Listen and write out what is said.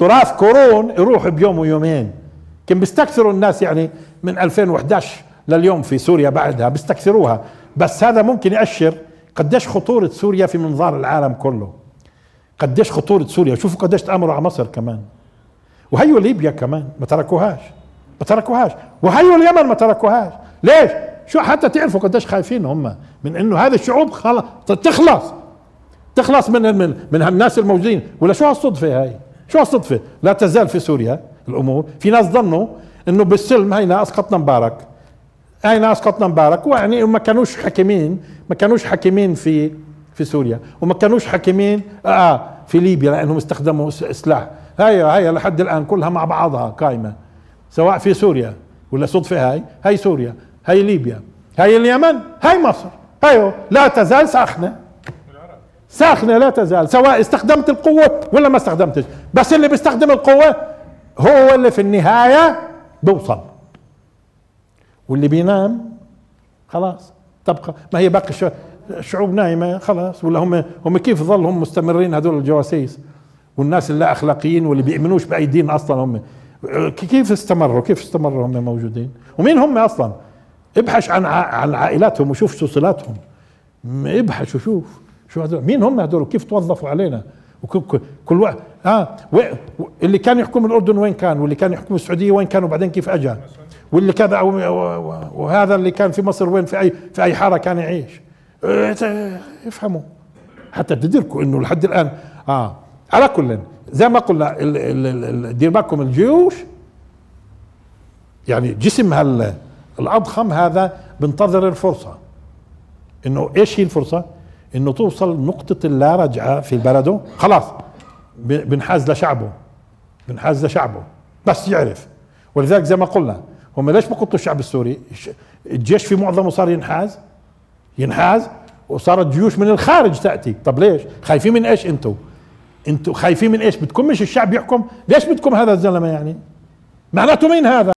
تراث قرون يروح بيوم ويومين كان بيستكثروا الناس يعني من 2011 لليوم في سوريا بعدها بيستكثروها بس هذا ممكن يأشر قديش خطورة سوريا في منظار العالم كله قديش خطورة سوريا شوفوا قديش تأمروا على مصر كمان وهيو ليبيا كمان ما تركوهاش ما تركوهاش وهيو اليمن ما تركوهاش ليش شو حتى تعرفوا قديش خايفين هم من انه هذه الشعوب خلاص تخلص تخلص من من من هالناس الموجودين ولا شو هالصدفه هاي شو الصدفة لا تزال في سوريا الأمور في ناس ظنوا أنه بالسلم هينا أسقطنا مبارك هينا أسقطنا مبارك ويعني ما كانوش حاكمين ما كانوش حاكمين في في سوريا وما كانوش حاكمين آه, آه، في ليبيا لأنهم استخدموا سلاح هاي هاي لحد الآن كلها مع بعضها قائمة سواء في سوريا ولا صدفة هاي هاي سوريا هاي ليبيا هاي اليمن هاي مصر هاي أيوه، لا تزال ساخنة ساخنه لا تزال سواء استخدمت القوه ولا ما استخدمتش بس اللي بيستخدم القوه هو اللي في النهايه بيوصل واللي بينام خلاص تبقى ما هي باقي الشعوب نايمه خلاص ولا هم هم كيف ظل هم مستمرين هذول الجواسيس والناس اللا اخلاقيين واللي بيؤمنوش باي دين اصلا هم كيف استمروا كيف استمروا هم موجودين ومين هم اصلا ابحث عن عن عائلاتهم وشوف صلاتهم ابحث وشوف شو هذول مين هم هذول وكيف توظفوا علينا كل واحد اه اللي كان يحكم الاردن وين كان واللي كان يحكم السعوديه وين كان وبعدين كيف اجى واللي كذا وهذا اللي كان في مصر وين في اي في اي حاره كان يعيش افهموا إيه، حتى تدركوا انه لحد الان اه على كل زي ما قلنا دير بالكم الجيوش يعني جسم هال الاضخم هذا بنتظر الفرصه انه ايش هي الفرصه؟ انه توصل نقطة اللا رجعة في بلده خلاص بنحاز لشعبه بنحاز لشعبه بس يعرف ولذلك زي ما قلنا هم ليش ما الشعب السوري الجيش في معظمه صار ينحاز ينحاز وصارت جيوش من الخارج تاتي طب ليش خايفين من ايش انتم انتم خايفين من ايش بدكم مش الشعب يحكم ليش بدكم هذا الزلمه يعني معناته مين هذا